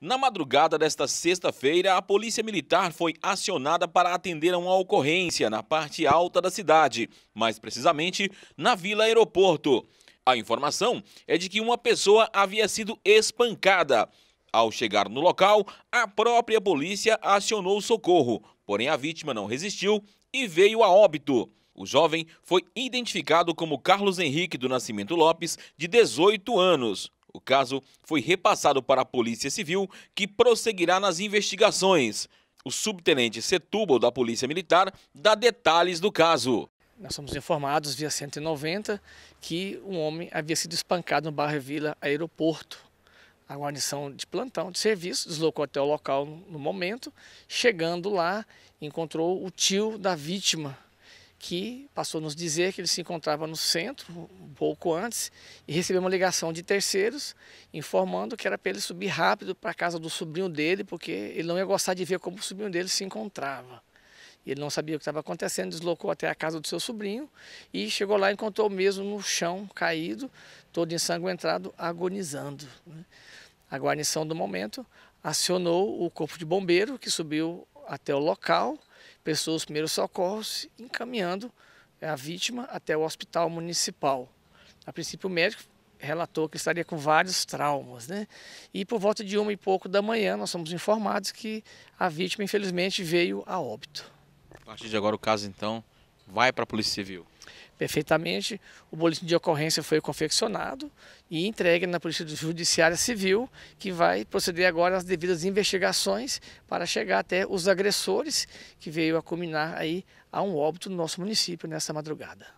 Na madrugada desta sexta-feira, a Polícia Militar foi acionada para atender a uma ocorrência na parte alta da cidade, mais precisamente na Vila Aeroporto. A informação é de que uma pessoa havia sido espancada. Ao chegar no local, a própria polícia acionou o socorro, porém a vítima não resistiu e veio a óbito. O jovem foi identificado como Carlos Henrique do Nascimento Lopes, de 18 anos. O caso foi repassado para a Polícia Civil, que prosseguirá nas investigações. O subtenente Setúbal da Polícia Militar dá detalhes do caso. Nós somos informados via 190 que um homem havia sido espancado no Barre Vila Aeroporto. A guarnição de plantão de serviço deslocou até o local no momento. Chegando lá, encontrou o tio da vítima que passou a nos dizer que ele se encontrava no centro um pouco antes e recebeu uma ligação de terceiros informando que era para ele subir rápido para a casa do sobrinho dele, porque ele não ia gostar de ver como o sobrinho dele se encontrava. Ele não sabia o que estava acontecendo, deslocou até a casa do seu sobrinho e chegou lá e encontrou o mesmo no chão, caído, todo ensanguentado, agonizando. Né? A guarnição do momento acionou o corpo de bombeiro que subiu até o local Pessoas primeiros socorros, encaminhando a vítima até o hospital municipal. A princípio, o médico relatou que estaria com vários traumas, né? E por volta de uma e pouco da manhã, nós somos informados que a vítima, infelizmente, veio a óbito. A partir de agora, o caso, então, vai para a Polícia Civil? Perfeitamente. O boletim de ocorrência foi confeccionado e entregue na Polícia Judiciária Civil, que vai proceder agora às devidas investigações para chegar até os agressores que veio a culminar aí a um óbito no nosso município nessa madrugada.